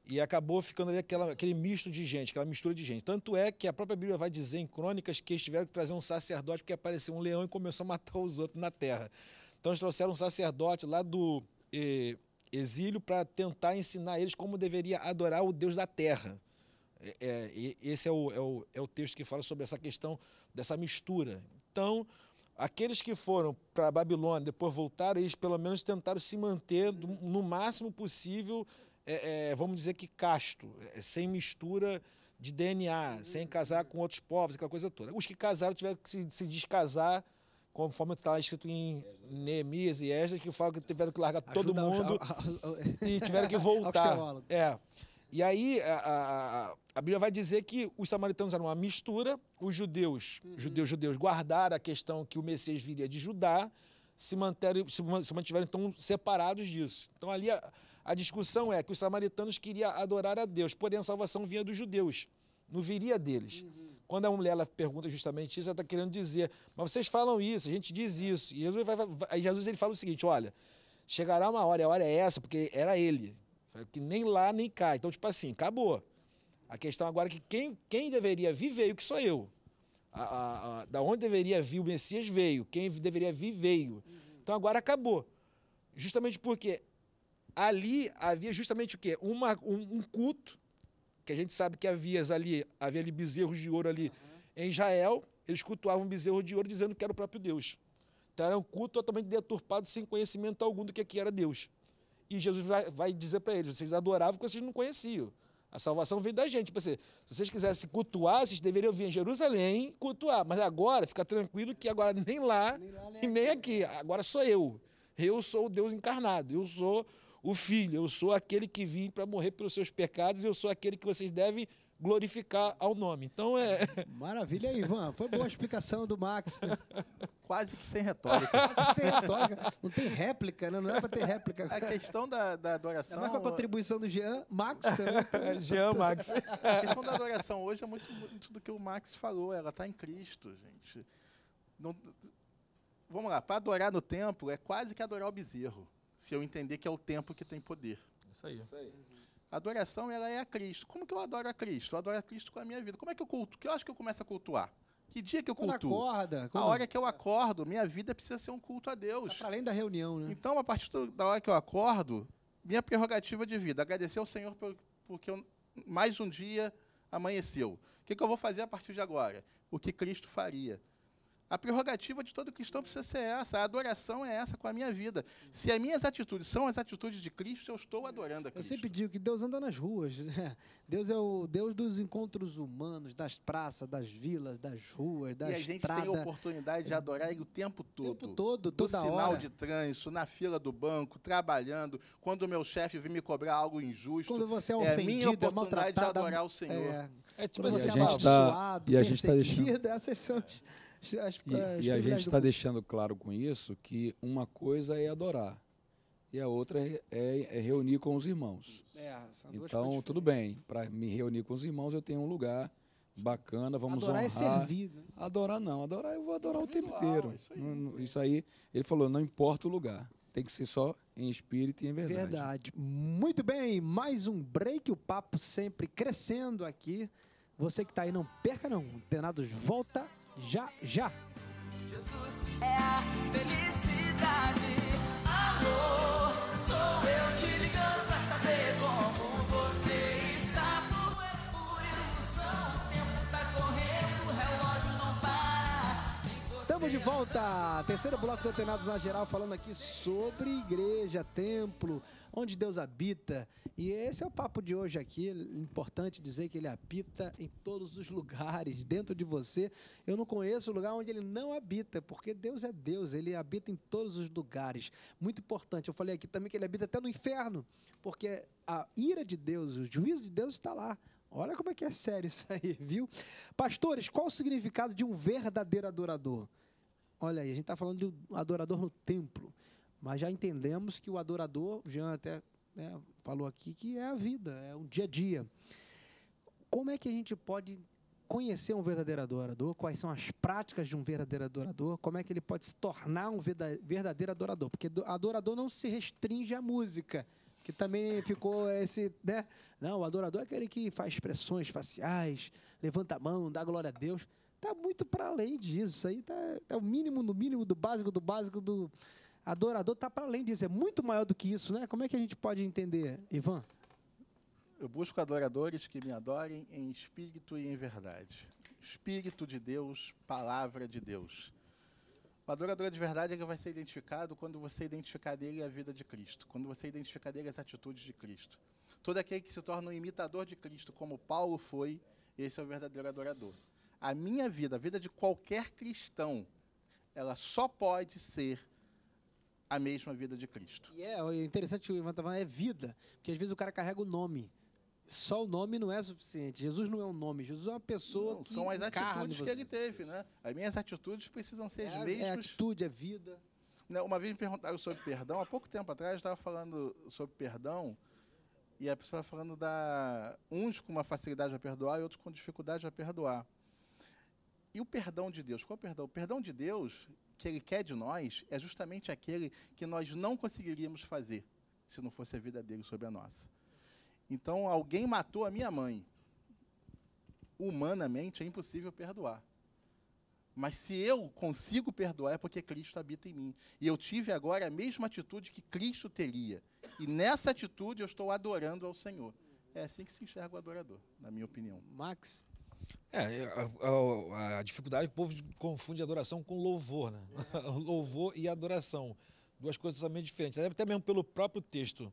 e acabou ficando ali aquela, aquele misto de gente, aquela mistura de gente. Tanto é que a própria Bíblia vai dizer em crônicas que eles tiveram que trazer um sacerdote porque apareceu um leão e começou a matar os outros na terra. Então eles trouxeram um sacerdote lá do. Eh, exílio para tentar ensinar eles como deveria adorar o Deus da terra. É, é esse é o, é, o, é o texto que fala sobre essa questão dessa mistura. Então, aqueles que foram para a Babilônia, depois voltaram, eles pelo menos tentaram se manter no máximo possível, é, é, vamos dizer que casto, é, sem mistura de DNA, sem casar com outros povos, aquela coisa toda. Os que casaram tiveram que se, se descasar conforme está escrito em Neemias e Esdras, que fala que tiveram que largar todo Ajuda mundo ao, e tiveram que voltar. é. E aí a, a, a, Bíblia vai dizer que os samaritanos eram uma mistura, os judeus, uhum. judeus, judeus guardaram a questão que o Messias viria de Judá, se, manteram, se mantiveram tão separados disso. Então ali a, a discussão é que os samaritanos queriam adorar a Deus, porém a salvação vinha dos judeus, não viria deles. Uhum. Quando a mulher ela pergunta justamente isso, ela está querendo dizer, mas vocês falam isso, a gente diz isso. E Jesus, vai, vai, Jesus ele fala o seguinte: olha, chegará uma hora, e a hora é essa, porque era ele. Que nem lá nem cá. Então, tipo assim, acabou. A questão agora é que quem, quem deveria vir veio, que sou eu. A, a, a, da onde deveria vir o Messias veio. Quem deveria vir veio. Uhum. Então agora acabou. Justamente porque ali havia justamente o quê? Uma, um, um culto que a gente sabe que havia ali, havia ali bezerros de ouro ali uhum. em Israel, eles cultuavam bezerro de ouro dizendo que era o próprio Deus. Então era um culto totalmente deturpado, sem conhecimento algum do que aqui era Deus. E Jesus vai, vai dizer para eles: vocês adoravam porque vocês não conheciam. A salvação vem da gente. Tipo assim, se vocês quisessem cultuar, vocês deveriam vir em Jerusalém cultuar. Mas agora, fica tranquilo que agora nem lá, nem lá nem e nem aqui. aqui. Agora sou eu. Eu sou o Deus encarnado. Eu sou o Filho, eu sou aquele que vim para morrer pelos seus pecados, e eu sou aquele que vocês devem glorificar ao nome. Então é. Maravilha, Ivan. Foi boa a explicação do Max. Né? Quase que sem retórica. Quase que sem retórica. Não tem réplica, né? Não é para ter réplica. A questão da, da adoração. É com a é contribuição do Jean, Max também. Jean, Max. A questão da adoração hoje é muito, muito do que o Max falou. Ela está em Cristo, gente. Não... Vamos lá. Para adorar no templo é quase que adorar o bezerro se eu entender que é o tempo que tem poder. Isso aí. Isso aí. A adoração ela é a Cristo. Como que eu adoro a Cristo? Eu adoro a Cristo com a minha vida. Como é que eu culto? Que eu acho que eu começo a cultuar? Que dia que eu quando cultuo? Acorda, quando... A hora que eu acordo, minha vida precisa ser um culto a Deus. Tá além da reunião, né? Então, a partir da hora que eu acordo, minha prerrogativa de vida, agradecer ao Senhor por, porque eu, mais um dia amanheceu. O que, que eu vou fazer a partir de agora? O que Cristo faria? A prerrogativa de todo cristão precisa ser essa. A adoração é essa com a minha vida. Se as minhas atitudes são as atitudes de Cristo, eu estou adorando a Cristo. Eu sempre digo que Deus anda nas ruas. Né? Deus é o Deus dos encontros humanos, das praças, das vilas, das ruas, das estradas. E a gente estrada. tem a oportunidade de adorar Ele o tempo todo. O tempo todo, toda hora. No sinal de trânsito, na fila do banco, trabalhando, quando o meu chefe vem me cobrar algo injusto. Quando você é, é ofendido, é minha oportunidade é de adorar o Senhor. É, é tipo assim, é abençoado, tá, e a gente tá deixando... essas são... As, as e, e a gente está deixando claro com isso que uma coisa é adorar e a outra é, é, é reunir com os irmãos. É, então, tudo bem, para me reunir com os irmãos eu tenho um lugar bacana, vamos adorar é honrar. é servido. Né? Adorar não, adorar eu vou adorar o tempo inteiro. Isso aí, isso aí, ele falou, não importa o lugar, tem que ser só em espírito e em verdade. Verdade. Muito bem, mais um break, o papo sempre crescendo aqui. Você que está aí, não perca não. Tenados volta já já. Jesus é a felicidade. Amor, sou eu te ligando. Estamos de volta! Terceiro bloco do Antenados na Geral, falando aqui sobre igreja, templo, onde Deus habita. E esse é o papo de hoje aqui. Importante dizer que ele habita em todos os lugares, dentro de você. Eu não conheço lugar onde ele não habita, porque Deus é Deus, ele habita em todos os lugares. Muito importante. Eu falei aqui também que ele habita até no inferno, porque a ira de Deus, o juízo de Deus está lá. Olha como é que é sério isso aí, viu? Pastores, qual o significado de um verdadeiro adorador? Olha aí, a gente está falando de adorador no templo, mas já entendemos que o adorador, o Jean até né, falou aqui, que é a vida, é o dia a dia. Como é que a gente pode conhecer um verdadeiro adorador? Quais são as práticas de um verdadeiro adorador? Como é que ele pode se tornar um verdadeiro adorador? Porque adorador não se restringe à música que também ficou esse, né? Não, o adorador é aquele que faz expressões faciais, levanta a mão, dá glória a Deus está muito para além disso. Isso aí tá, é o mínimo no mínimo do básico do básico do adorador. Está para além disso. É muito maior do que isso, né? Como é que a gente pode entender, Ivan? Eu busco adoradores que me adorem em espírito e em verdade. Espírito de Deus, palavra de Deus. O adorador de verdade é que vai ser identificado quando você identificar dele a vida de Cristo, quando você identificar dele as atitudes de Cristo. Todo aquele que se torna um imitador de Cristo, como Paulo foi, esse é o verdadeiro adorador a minha vida, a vida de qualquer cristão, ela só pode ser a mesma vida de Cristo. E é, é interessante o Ivan tá falando, é vida, porque às vezes o cara carrega o nome. Só o nome não é suficiente. Jesus não é um nome, Jesus é uma pessoa não, que são as atitudes que ele teve, né? As minhas atitudes precisam ser é, as é mesmas. É atitude, é vida. Né, uma vez me perguntaram sobre perdão, há pouco tempo atrás eu estava falando sobre perdão e a pessoa falando da uns com uma facilidade a perdoar e outros com dificuldade a perdoar. E o perdão de Deus? Qual é o perdão? O perdão de Deus que Ele quer de nós é justamente aquele que nós não conseguiríamos fazer se não fosse a vida dele sobre a nossa. Então, alguém matou a minha mãe. Humanamente é impossível perdoar. Mas se eu consigo perdoar é porque Cristo habita em mim. E eu tive agora a mesma atitude que Cristo teria. E nessa atitude eu estou adorando ao Senhor. É assim que se enxerga o adorador, na minha opinião. Max, é, é, a, a, a dificuldade, o povo confunde adoração com louvor, né? É. louvor e adoração. Duas coisas totalmente diferentes. Até mesmo pelo próprio texto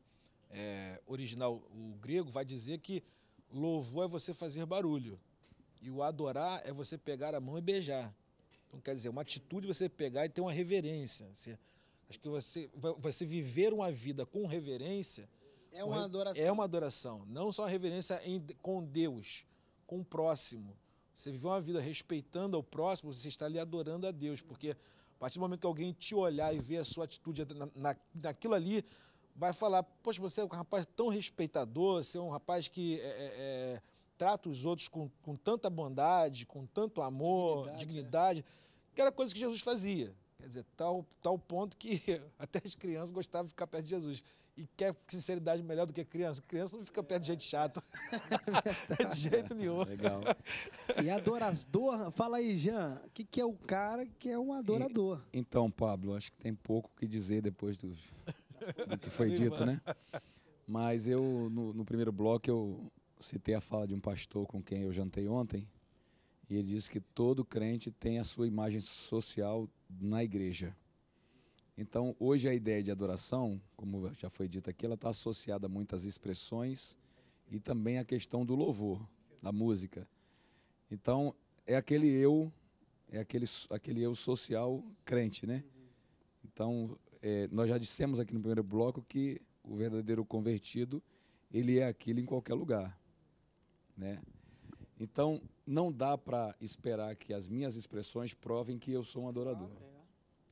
é, original, o grego vai dizer que louvor é você fazer barulho. E o adorar é você pegar a mão e beijar. Então, quer dizer, uma atitude você pegar e ter uma reverência. Você, acho que você, você viver uma vida com reverência. É uma adoração. É uma adoração. Não só a reverência em, com Deus com o próximo. Você viveu uma vida respeitando ao próximo, você está ali adorando a Deus, porque a partir do momento que alguém te olhar e ver a sua atitude na, na, naquilo ali, vai falar, poxa, você é um rapaz tão respeitador, você é um rapaz que é, é, é trata os outros com, com tanta bondade, com tanto amor, dignidade, dignidade é. que era coisa que Jesus fazia. Quer dizer, tal, tal ponto que até as crianças gostavam de ficar perto de Jesus e quer sinceridade melhor do que criança. Criança não fica perto de gente chata. de jeito nenhum. Legal. E adorador, fala aí, Jean, o que, que é o cara que é um adorador? E, então, Pablo, acho que tem pouco o que dizer depois do, do que foi dito, né? Mas eu, no, no primeiro bloco, eu citei a fala de um pastor com quem eu jantei ontem, e ele disse que todo crente tem a sua imagem social na igreja. Então, hoje a ideia de adoração, como já foi dito aqui, ela está associada a muitas expressões e também à questão do louvor, da música. Então, é aquele eu, é aquele, aquele eu social crente, né? Então, é, nós já dissemos aqui no primeiro bloco que o verdadeiro convertido, ele é aquilo em qualquer lugar, né? Então, não dá para esperar que as minhas expressões provem que eu sou um adorador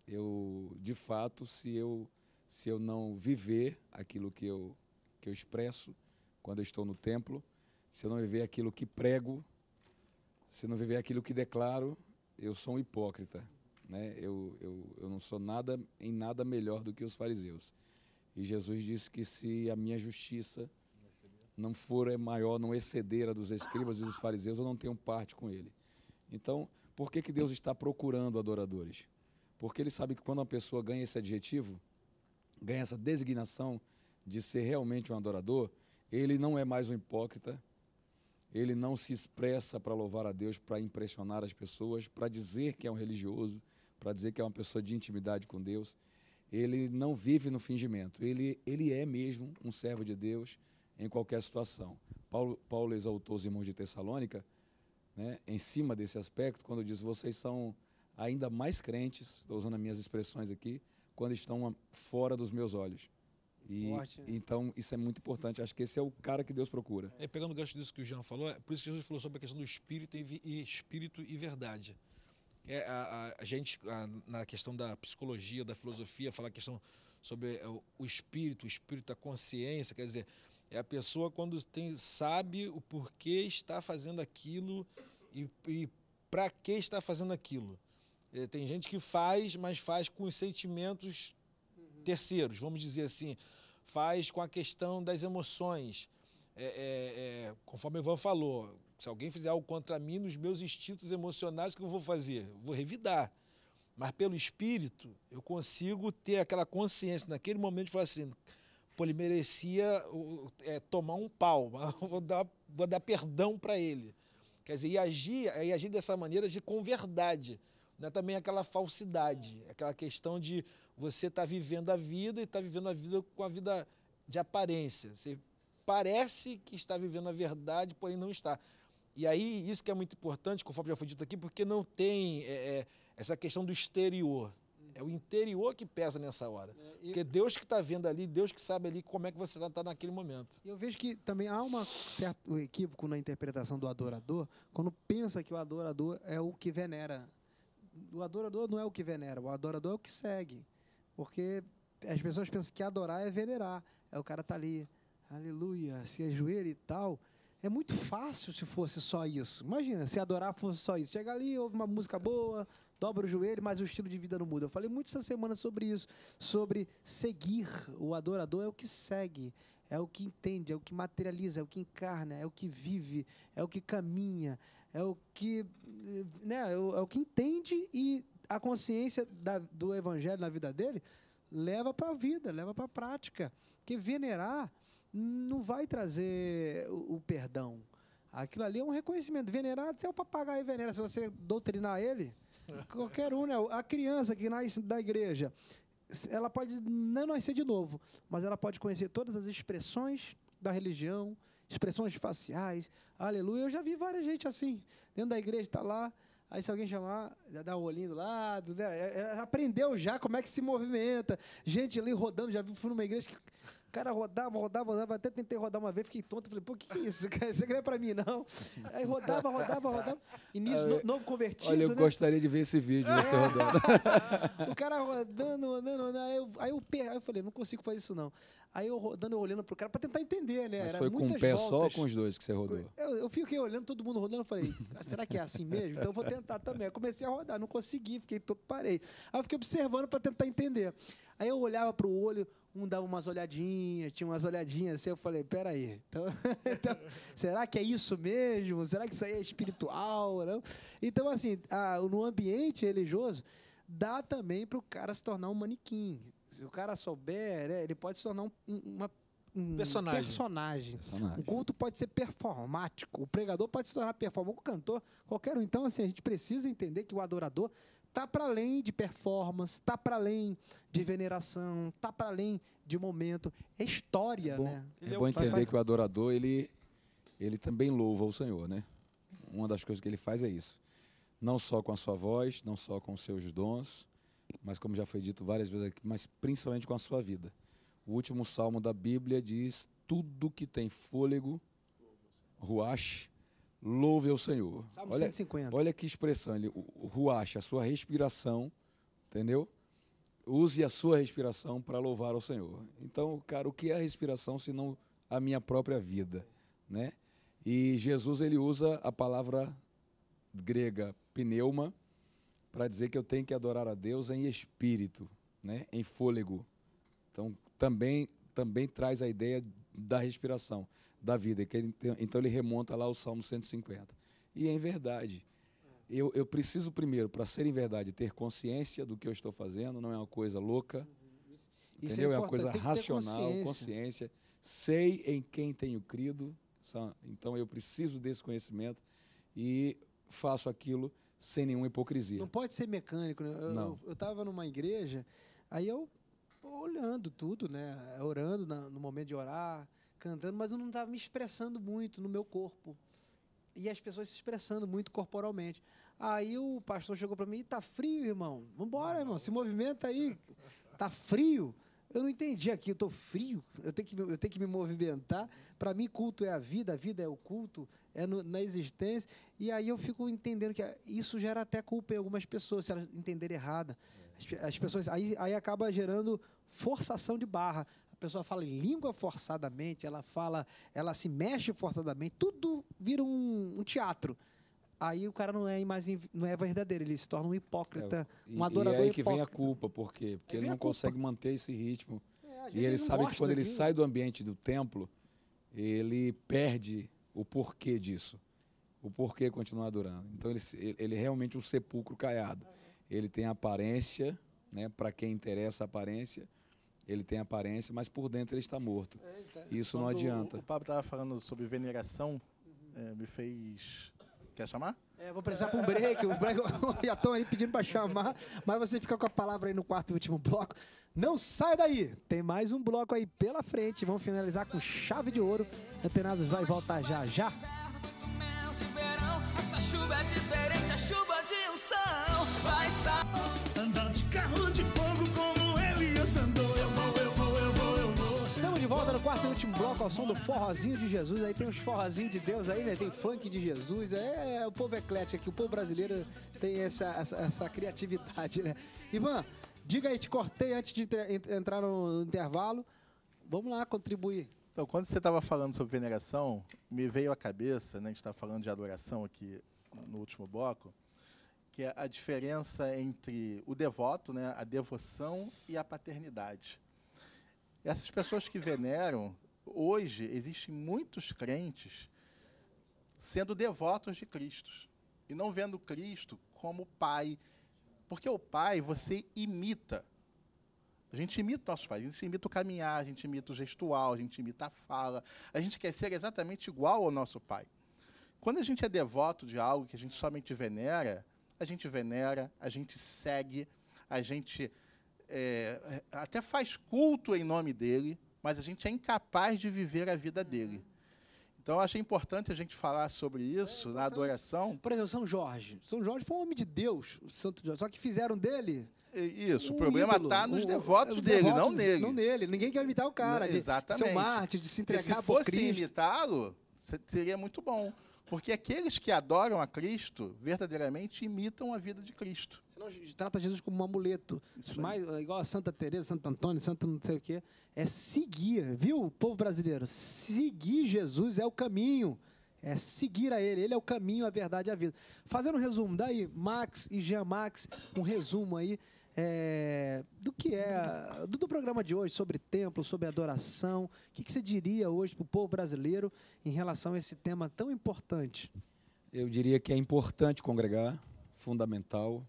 eu, de fato, se eu, se eu não viver aquilo que eu, que eu expresso quando eu estou no templo, se eu não viver aquilo que prego, se eu não viver aquilo que declaro, eu sou um hipócrita. Né? Eu, eu, eu não sou nada em nada melhor do que os fariseus. E Jesus disse que se a minha justiça não for maior, não exceder a dos escribas e dos fariseus, eu não tenho parte com ele. Então, por que, que Deus está procurando adoradores? porque ele sabe que quando uma pessoa ganha esse adjetivo, ganha essa designação de ser realmente um adorador, ele não é mais um hipócrita, ele não se expressa para louvar a Deus, para impressionar as pessoas, para dizer que é um religioso, para dizer que é uma pessoa de intimidade com Deus. Ele não vive no fingimento, ele, ele é mesmo um servo de Deus em qualquer situação. Paulo, Paulo exaltou os irmãos de Tessalônica né, em cima desse aspecto, quando diz: vocês são ainda mais crentes, estou usando as minhas expressões aqui, quando estão fora dos meus olhos. E, Forte, né? Então, isso é muito importante. Acho que esse é o cara que Deus procura. É, pegando o gancho disso que o Jean falou, é por isso que Jesus falou sobre a questão do espírito e, e espírito e verdade. É, a, a gente, a, na questão da psicologia, da filosofia, fala a questão sobre é, o, o espírito, o espírito da consciência, quer dizer, é a pessoa quando tem, sabe o porquê está fazendo aquilo e, e para que está fazendo aquilo. É, tem gente que faz, mas faz com os sentimentos terceiros, vamos dizer assim. Faz com a questão das emoções. É, é, é, conforme o Ivan falou, se alguém fizer algo contra mim, nos meus instintos emocionais, o que eu vou fazer? vou revidar. Mas pelo espírito, eu consigo ter aquela consciência naquele momento de falar assim: pô, ele merecia é, tomar um pau, vou dar, vou dar perdão para ele. Quer dizer, e agir, e agir dessa maneira de com verdade. Não é também aquela falsidade, é aquela questão de você estar tá vivendo a vida e estar tá vivendo a vida com a vida de aparência. Você parece que está vivendo a verdade, porém não está. E aí, isso que é muito importante, conforme já foi dito aqui, porque não tem é, é, essa questão do exterior. É o interior que pesa nessa hora. É, eu... Porque Deus que está vendo ali, Deus que sabe ali como é que você está tá naquele momento. Eu vejo que também há um certo equívoco na interpretação do adorador, quando pensa que o adorador é o que venera o adorador não é o que venera, o adorador é o que segue. Porque as pessoas pensam que adorar é venerar. É o cara tá ali, aleluia, se ajoelha e tal. É muito fácil se fosse só isso. Imagina, se adorar fosse só isso. Chega ali, ouve uma música boa, dobra o joelho, mas o estilo de vida não muda. Eu falei muito essa semana sobre isso, sobre seguir. O adorador é o que segue, é o que entende, é o que materializa, é o que encarna, é o que vive, é o que caminha, é o que, né, é, é o que entende e a consciência da, do evangelho na vida dele leva para a vida, leva para a prática. Porque venerar não vai trazer o, o, perdão. Aquilo ali é um reconhecimento. Venerar até o papagaio venera. Se você doutrinar ele, qualquer um, né? A criança que nasce da igreja, ela pode não nascer de novo, mas ela pode conhecer todas as expressões da religião, expressões faciais, aleluia. Eu já vi várias gente assim, dentro da igreja, está lá, aí se alguém chamar, já dá o olhinho do lado, né? É, é, aprendeu já como é que se movimenta. Gente ali rodando, já vi, fui numa igreja que cara rodava, rodava, rodava, até tentei rodar uma vez, fiquei tonto, falei, pô, que, que é isso? Isso não é pra mim, não. Aí rodava, rodava, rodava. E nisso, no, novo convertido. Olha, eu né? gostaria de ver esse vídeo né, você rodando. o cara rodando, rodando, rodando. Aí eu, aí eu, aí eu falei, não consigo fazer isso, não. Aí eu rodando, eu olhando pro cara pra tentar entender, né? Mas Era foi com um pé voltas. só ou com os dois que você rodou? Eu, eu fiquei olhando, todo mundo rodando, eu falei, ah, será que é assim mesmo? Então eu vou tentar também. comecei a rodar, não consegui, fiquei todo, parei. Aí eu fiquei observando pra tentar entender. Aí eu olhava para o olho, um dava umas olhadinhas, tinha umas olhadinhas assim, eu falei, peraí, então, então, será que é isso mesmo? Será que isso aí é espiritual? Não? Então, assim, a, no ambiente religioso, dá também para o cara se tornar um manequim. Se o cara souber, né, ele pode se tornar um, uma um personagem. personagem. personagem. O culto pode ser performático, o pregador pode se tornar performático, o cantor, qualquer um. Então, assim, a gente precisa entender que o adorador tá para além de performance, tá para além de veneração, tá para além de momento, é história, é bom, né? É, é, bom entender que o adorador ele ele também louva o Senhor, né? Uma das coisas que ele faz é isso, não só com a sua voz, não só com os seus dons, mas como já foi dito várias vezes aqui, mas principalmente com a sua vida. O último salmo da Bíblia diz: tudo que tem fôlego, ruache, Louve ao Senhor. Salmo olha, 150. Olha que expressão. Ele ruacha a sua respiração, entendeu? Use a sua respiração para louvar ao Senhor. Então, cara, o que é a respiração se não a minha própria vida, né? E Jesus ele usa a palavra grega pneuma para dizer que eu tenho que adorar a Deus em espírito, né? Em fôlego. Então, também também traz a ideia da respiração da vida. então ele remonta lá ao Salmo 150. E é em verdade, eu, eu preciso primeiro, para ser em verdade, ter consciência do que eu estou fazendo, não é uma coisa louca, é entendeu? É, é, uma coisa racional, consciência. consciência. Sei em quem tenho crido, então eu preciso desse conhecimento e faço aquilo sem nenhuma hipocrisia. Não pode ser mecânico, né? Eu estava numa igreja, aí eu olhando tudo, né? Orando na, no momento de orar, cantando, mas eu não estava me expressando muito no meu corpo. E as pessoas se expressando muito corporalmente. Aí o pastor chegou para mim e tá frio, irmão. Vambora, irmão, se movimenta aí. Tá frio. Eu não entendi aqui, eu estou frio, eu tenho que, eu tenho que me movimentar. Para mim, culto é a vida, a vida é o culto, é no, na existência. E aí eu fico entendendo que isso gera até culpa em algumas pessoas, se elas entenderem errada. As, as pessoas, aí, aí acaba gerando forçação de barra pessoa fala em língua forçadamente, ela fala, ela se mexe forçadamente, tudo vira um, um teatro. Aí o cara não é mais não é verdadeiro, ele se torna um hipócrita, é, um adorador hipócrita. E é aí que hipócrita. vem a culpa, por quê? Porque ele não consegue manter esse ritmo. É, e ele, ele sabe que quando ele sai do ambiente do templo, ele perde o porquê disso. O porquê continuar adorando. Então ele, ele é realmente um sepulcro caiado. Ele tem aparência, né, para quem interessa a aparência, ele tem aparência, mas por dentro ele está morto. É, tá- Isso não adianta. O, Pablo estava falando sobre veneração, é, me fez. Quer chamar? É, vou precisar para um break. O break já estão aí pedindo para chamar, mas você fica com a palavra aí no quarto e último bloco. Não sai daí! Tem mais um bloco aí pela frente. Vamos finalizar com chave de ouro. Antenados vai voltar já já. Essa chuva é diferente, a chuva de um são. Vai sair. volta no quarto e último bloco ao som do forrozinho de Jesus. Aí tem uns forrozinhos de Deus aí, né? Tem funk de Jesus. É, é o povo eclético aqui. O povo brasileiro tem essa, essa, essa, criatividade, né? Ivan, diga aí, te cortei antes de entrar no intervalo. Vamos lá contribuir. Então, quando você estava falando sobre veneração, me veio à cabeça, né? A gente estava tá falando de adoração aqui no último bloco que é a diferença entre o devoto, né, a devoção e a paternidade. Essas pessoas que veneram, hoje existem muitos crentes sendo devotos de Cristo e não vendo Cristo como pai. Porque o pai você imita. A gente imita nossos pais, a gente imita o caminhar, a gente imita o gestual, a gente imita a fala. A gente quer ser exatamente igual ao nosso pai. Quando a gente é devoto de algo que a gente somente venera, a gente venera, a gente segue, a gente é, até faz culto em nome dele, mas a gente é incapaz de viver a vida dele. Então, eu achei importante a gente falar sobre isso é, na então, adoração. Por exemplo, São Jorge. São Jorge foi um homem de Deus, o Santo Jorge. Só que fizeram dele. É, isso, um tá o problema está nos devotos dele, devotos, não nele. Não nele. Ninguém quer imitar o cara. Não, exatamente. De ser um mártir, de se entregar se por Se fosse imitá-lo, seria muito bom. Porque aqueles que adoram a Cristo verdadeiramente imitam a vida de Cristo. Senão trata Jesus como um amuleto. É mais, é igual a Santa Teresa, Santo Antônio, Santo não sei o quê. É seguir, viu, povo brasileiro? Seguir Jesus é o caminho. É seguir a Ele. Ele é o caminho, a verdade e a vida. Fazendo um resumo, daí, Max e Jean Max, um resumo aí é, do que é do, do, programa de hoje sobre templo, sobre adoração. O que, que você diria hoje para o povo brasileiro em relação a esse tema tão importante? Eu diria que é importante congregar, fundamental,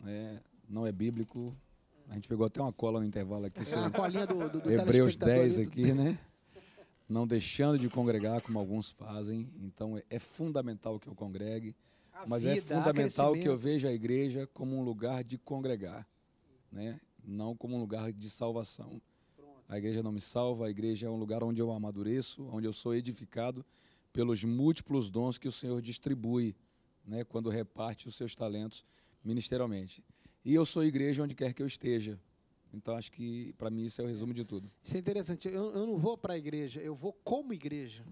né? não é bíblico. A gente pegou até uma cola no intervalo aqui. É, sobre a colinha do, do, do Hebreus 10 aqui, né? Não deixando de congregar, como alguns fazem. Então é, é fundamental que eu congregue mas é vida, é fundamental que eu veja a igreja como um lugar de congregar, né? não como um lugar de salvação. A igreja não me salva, a igreja é um lugar onde eu amadureço, onde eu sou edificado pelos múltiplos dons que o Senhor distribui né? quando reparte os seus talentos ministerialmente. E eu sou igreja onde quer que eu esteja. Então acho que para mim isso é o resumo de tudo. Isso é interessante. Eu, eu não vou para a igreja, eu vou como igreja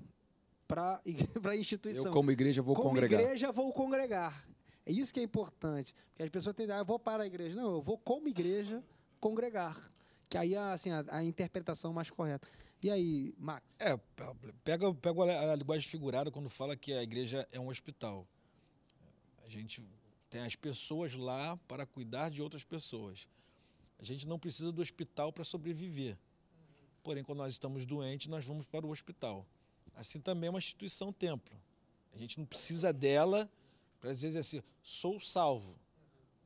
para a instituição. Eu, como igreja, vou como congregar. Como igreja, vou congregar. É isso que é importante. Porque as pessoas tendem, ah, eu vou para a igreja. Não, eu vou como igreja congregar. Que aí é assim, a, a interpretação mais correta. E aí, Max? É, pega, pega a, a linguagem figurada quando fala que a igreja é um hospital. A gente tem as pessoas lá para cuidar de outras pessoas. A gente não precisa do hospital para sobreviver. Porém, quando nós estamos doentes, nós vamos para o hospital. Assim também é uma instituição templo. A gente não precisa dela para dizer assim, sou salvo.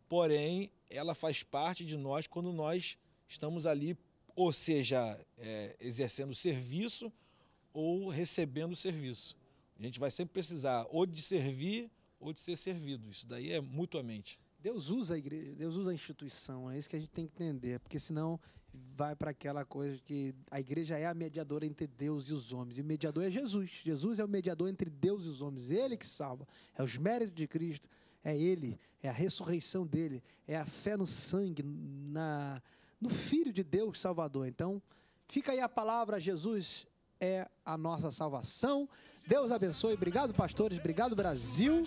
Porém, ela faz parte de nós quando nós estamos ali, ou seja, é, exercendo serviço ou recebendo serviço. A gente vai sempre precisar ou de servir ou de ser servido. Isso daí é mutuamente. Deus usa a igreja, Deus usa a instituição, é isso que a gente tem que entender, porque senão vai para aquela coisa que a igreja é a mediadora entre Deus e os homens. E o mediador é Jesus. Jesus é o mediador entre Deus e os homens. Ele que salva. É os méritos de Cristo. É Ele. É a ressurreição dele. É a fé no sangue, na, no Filho de Deus Salvador. Então, fica aí a palavra, Jesus é a nossa salvação. Deus abençoe. Obrigado, pastores. Obrigado, Brasil.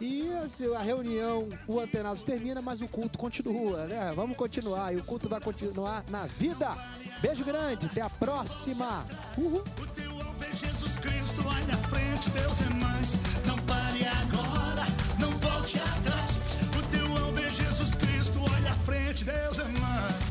E assim, a reunião, o antenado termina, mas o culto continua, né? Vamos continuar. E o culto vai continuar na vida. Beijo grande. Até a próxima. Jesus Cristo. na frente, Deus é mais. Não pare agora. Não volte atrás. O teu alvo é Jesus Cristo. Olha à frente, Deus é mais.